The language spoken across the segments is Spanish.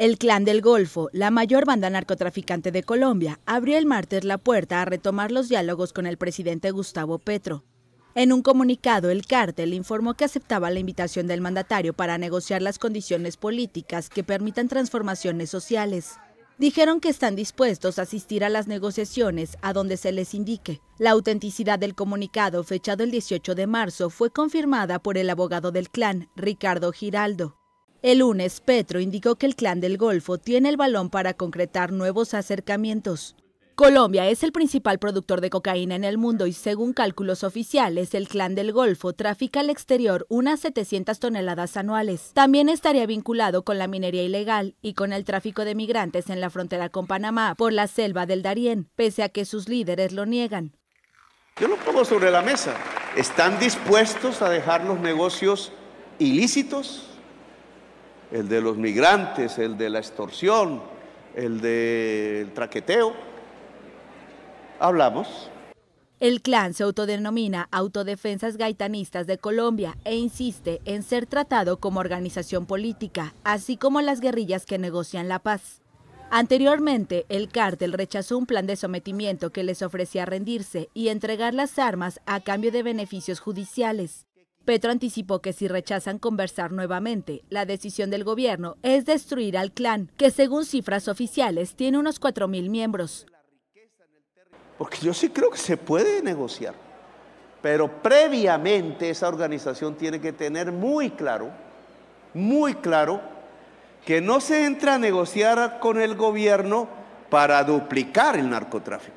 El Clan del Golfo, la mayor banda narcotraficante de Colombia, abrió el martes la puerta a retomar los diálogos con el presidente Gustavo Petro. En un comunicado, el cártel informó que aceptaba la invitación del mandatario para negociar las condiciones políticas que permitan transformaciones sociales. Dijeron que están dispuestos a asistir a las negociaciones a donde se les indique. La autenticidad del comunicado, fechado el 18 de marzo, fue confirmada por el abogado del clan, Ricardo Giraldo. El lunes, Petro indicó que el clan del Golfo tiene el balón para concretar nuevos acercamientos. Colombia es el principal productor de cocaína en el mundo y según cálculos oficiales, el clan del Golfo trafica al exterior unas 700 toneladas anuales. También estaría vinculado con la minería ilegal y con el tráfico de migrantes en la frontera con Panamá por la selva del Darién, pese a que sus líderes lo niegan. Yo lo pongo sobre la mesa. ¿Están dispuestos a dejar los negocios ilícitos? el de los migrantes, el de la extorsión, el del traqueteo. Hablamos. El clan se autodenomina Autodefensas Gaitanistas de Colombia e insiste en ser tratado como organización política, así como las guerrillas que negocian la paz. Anteriormente, el cártel rechazó un plan de sometimiento que les ofrecía rendirse y entregar las armas a cambio de beneficios judiciales. Petro anticipó que si rechazan conversar nuevamente, la decisión del gobierno es destruir al clan, que según cifras oficiales tiene unos 4.000 miembros. Porque yo sí creo que se puede negociar, pero previamente esa organización tiene que tener muy claro, muy claro, que no se entra a negociar con el gobierno para duplicar el narcotráfico,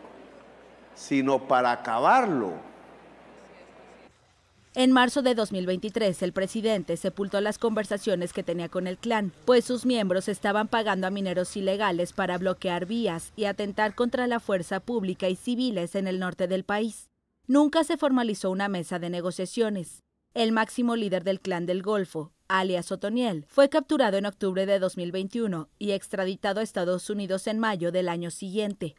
sino para acabarlo. En marzo de 2023, el presidente sepultó las conversaciones que tenía con el clan, pues sus miembros estaban pagando a mineros ilegales para bloquear vías y atentar contra la fuerza pública y civiles en el norte del país. Nunca se formalizó una mesa de negociaciones. El máximo líder del clan del Golfo, alias Otoniel, fue capturado en octubre de 2021 y extraditado a Estados Unidos en mayo del año siguiente.